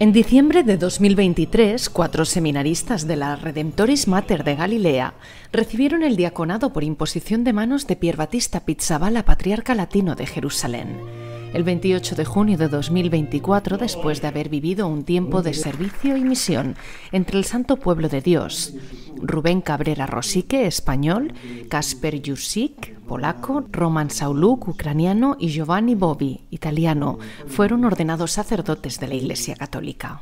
En diciembre de 2023, cuatro seminaristas de la Redemptoris Mater de Galilea recibieron el diaconado por imposición de manos de Pier Batista Pizzabala, patriarca latino de Jerusalén. El 28 de junio de 2024, después de haber vivido un tiempo de servicio y misión entre el santo pueblo de Dios, Rubén Cabrera Rosique, español, Casper Jusik, polaco, Roman Sauluk, ucraniano, y Giovanni Bobi, italiano, fueron ordenados sacerdotes de la Iglesia Católica.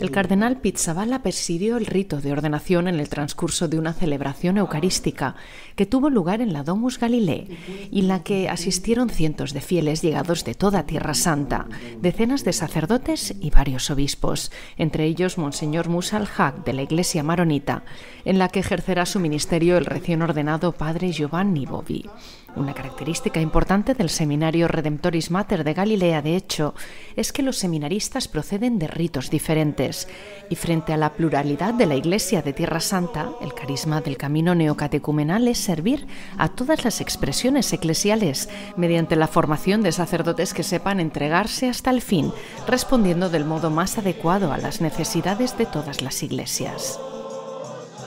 El cardenal Pizzaballa presidió el rito de ordenación en el transcurso de una celebración eucarística que tuvo lugar en la Domus Galilei, y en la que asistieron cientos de fieles llegados de toda Tierra Santa, decenas de sacerdotes y varios obispos, entre ellos Monseñor Musa al de la Iglesia Maronita, en la que ejercerá su ministerio el recién ordenado padre Giovanni Bovi. Una característica importante del seminario Redemptoris Mater de Galilea, de hecho, es que los seminaristas proceden de ritos diferentes y frente a la pluralidad de la Iglesia de Tierra Santa, el carisma del camino neocatecumenal es servir a todas las expresiones eclesiales mediante la formación de sacerdotes que sepan entregarse hasta el fin, respondiendo del modo más adecuado a las necesidades de todas las iglesias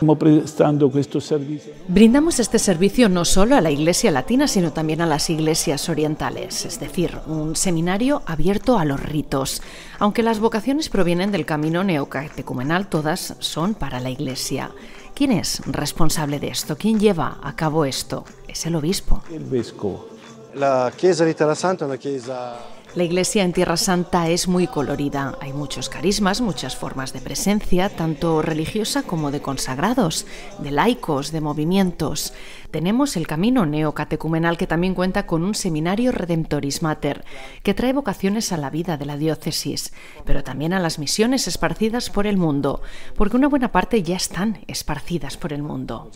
estamos prestando questo servizio. Brindamos este servicio no solo a la Iglesia Latina, sino también a las iglesias orientales, es decir, un seminario abierto a los ritos. Aunque las vocaciones provienen del camino neocatecumenal, todas son para la Iglesia. ¿Quién es responsable de esto? ¿Quién lleva a cabo esto? Es el obispo. El obispo. La Chiesa de Terra Santa es una chiesa la iglesia en Tierra Santa es muy colorida. Hay muchos carismas, muchas formas de presencia, tanto religiosa como de consagrados, de laicos, de movimientos. Tenemos el camino neocatecumenal que también cuenta con un seminario Redemptoris Mater, que trae vocaciones a la vida de la diócesis, pero también a las misiones esparcidas por el mundo, porque una buena parte ya están esparcidas por el mundo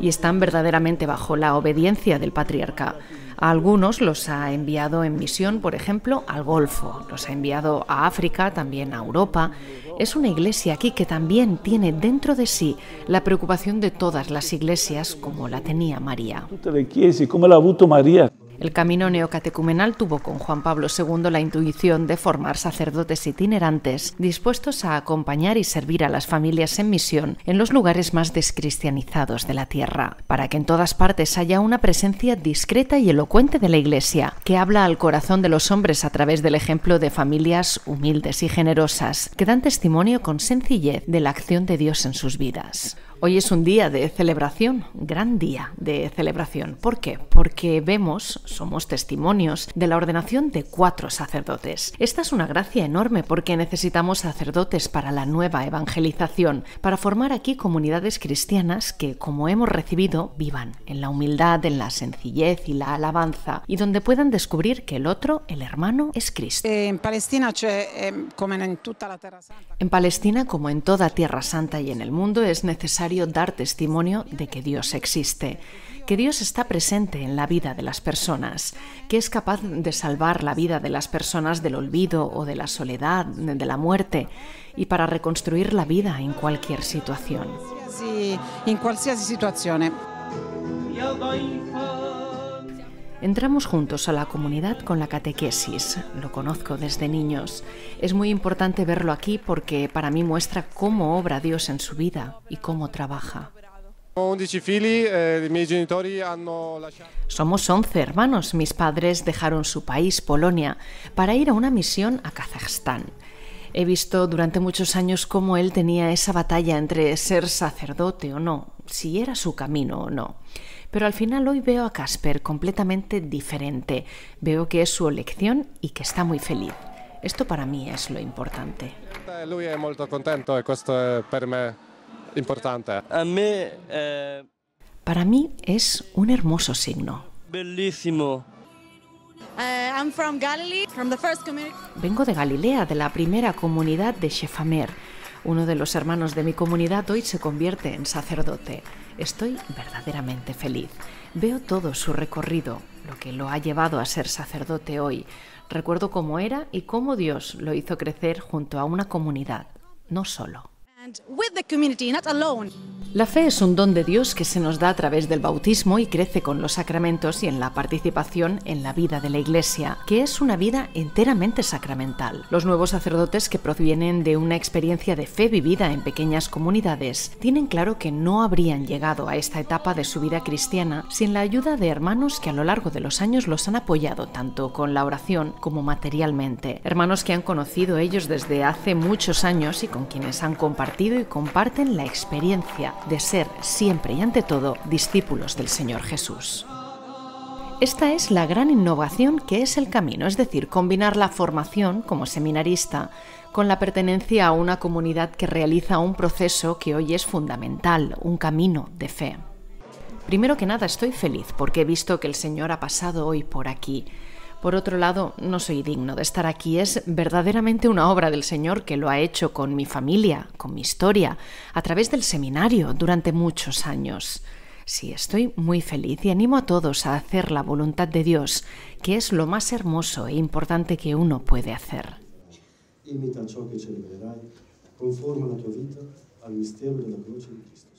y están verdaderamente bajo la obediencia del patriarca. A algunos los ha enviado en misión, por ejemplo, al Golfo, los ha enviado a África, también a Europa. Es una iglesia aquí que también tiene dentro de sí la preocupación de todas las iglesias como la tenía María. la ha María. El camino neocatecumenal tuvo con Juan Pablo II la intuición de formar sacerdotes itinerantes dispuestos a acompañar y servir a las familias en misión en los lugares más descristianizados de la tierra, para que en todas partes haya una presencia discreta y elocuente de la Iglesia, que habla al corazón de los hombres a través del ejemplo de familias humildes y generosas, que dan testimonio con sencillez de la acción de Dios en sus vidas. Hoy es un día de celebración, gran día de celebración. ¿Por qué? Porque vemos, somos testimonios de la ordenación de cuatro sacerdotes. Esta es una gracia enorme porque necesitamos sacerdotes para la nueva evangelización, para formar aquí comunidades cristianas que, como hemos recibido, vivan en la humildad, en la sencillez y la alabanza, y donde puedan descubrir que el otro, el hermano, es Cristo. Eh, en Palestina, como en toda la Tierra En Palestina, como en toda Tierra Santa y en el mundo, es necesario dar testimonio de que Dios existe, que Dios está presente en la vida de las personas, que es capaz de salvar la vida de las personas del olvido o de la soledad, de la muerte, y para reconstruir la vida en cualquier situación. En cualquier situación. Entramos juntos a la comunidad con la catequesis, lo conozco desde niños. Es muy importante verlo aquí porque para mí muestra cómo obra Dios en su vida y cómo trabaja. Eh, Somos 11 hermanos. Mis padres dejaron su país, Polonia, para ir a una misión a Kazajstán he visto durante muchos años cómo él tenía esa batalla entre ser sacerdote o no, si era su camino o no. Pero al final hoy veo a Casper completamente diferente. Veo que es su elección y que está muy feliz. Esto para mí es lo importante. contento e importante. A eh, Para mí es un hermoso signo. Bellísimo. Eh, from Vengo de Galilea, de la primera comunidad de Shefamer. Uno de los hermanos de mi comunidad hoy se convierte en sacerdote. Estoy verdaderamente feliz. Veo todo su recorrido, lo que lo ha llevado a ser sacerdote hoy. Recuerdo cómo era y cómo Dios lo hizo crecer junto a una comunidad, no solo. with the community, la fe es un don de Dios que se nos da a través del bautismo y crece con los sacramentos y en la participación en la vida de la Iglesia, que es una vida enteramente sacramental. Los nuevos sacerdotes que provienen de una experiencia de fe vivida en pequeñas comunidades tienen claro que no habrían llegado a esta etapa de su vida cristiana sin la ayuda de hermanos que a lo largo de los años los han apoyado tanto con la oración como materialmente. Hermanos que han conocido ellos desde hace muchos años y con quienes han compartido y comparten la experiencia de ser siempre y ante todo discípulos del Señor Jesús. Esta es la gran innovación que es el camino, es decir, combinar la formación como seminarista con la pertenencia a una comunidad que realiza un proceso que hoy es fundamental, un camino de fe. Primero que nada estoy feliz porque he visto que el Señor ha pasado hoy por aquí por otro lado, no soy digno de estar aquí. Es verdaderamente una obra del Señor que lo ha hecho con mi familia, con mi historia, a través del seminario durante muchos años. Sí, estoy muy feliz y animo a todos a hacer la voluntad de Dios, que es lo más hermoso e importante que uno puede hacer. al Cristo.